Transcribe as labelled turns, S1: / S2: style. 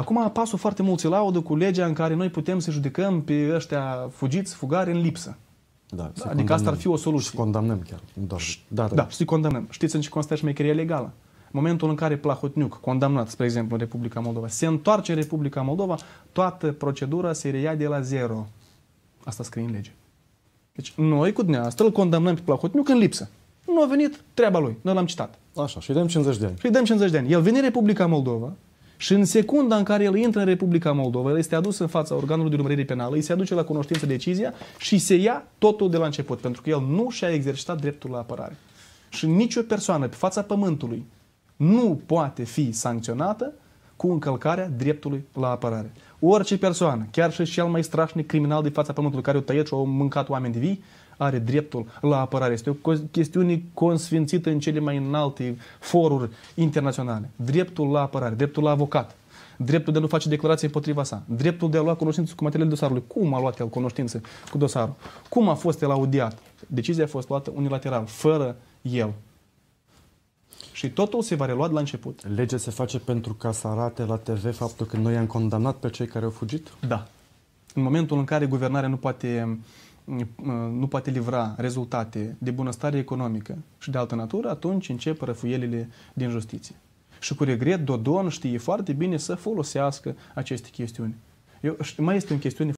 S1: Acum pasul foarte mult se laudă cu legea în care noi putem să judecăm pe ăștia fugiți, fugari în lipsă. Da, adică condamnăm. asta ar fi o soluție. Și condamnăm chiar. Doar. Da, da. da, și condamnăm. Știți în ce constă șmecheria legală? momentul în care Plahotniuc, condamnat, spre exemplu, în Republica Moldova, se întoarce în Republica Moldova, toată procedura se reia de la zero. Asta scrie în lege. Deci noi cu dumneavoastră îl condamnăm pe Plahotniuc în lipsă. Nu a venit treaba lui, noi l-am citat. Așa, și dăm 50 de ani. Și dăm 50 de ani. El vine în Republica Moldova, și în secunda în care el intră în Republica Moldova, el este adus în fața organului de urmărire penală, îi se aduce la cunoștință decizia și se ia totul de la început, pentru că el nu și-a exercitat dreptul la apărare. Și nicio persoană pe fața pământului nu poate fi sancționată cu încălcarea dreptului la apărare. Orice persoană, chiar și cel mai strașnic criminal de fața pământului care o tăie și o mâncat oameni de vii, are dreptul la apărare. Este o chestiune consfințită în cele mai înalte foruri internaționale. Dreptul la apărare, dreptul la avocat, dreptul de a nu face declarații împotriva sa, dreptul de a lua cunoștință cu materialele dosarului. Cum a luat el cunoștință cu dosarul? Cum a fost el audiat? Decizia a fost luată unilateral, fără el. Și totul se va relua de la început. Legea se face pentru ca să arate la TV faptul că noi am condamnat pe cei care au fugit? Da. În momentul în care guvernarea nu poate, nu poate livra rezultate de bunăstare economică și de altă natură, atunci încep răfuielile din justiție. Și cu regret, Dodon știe foarte bine să folosească aceste chestiuni. Eu, mai este o chestiune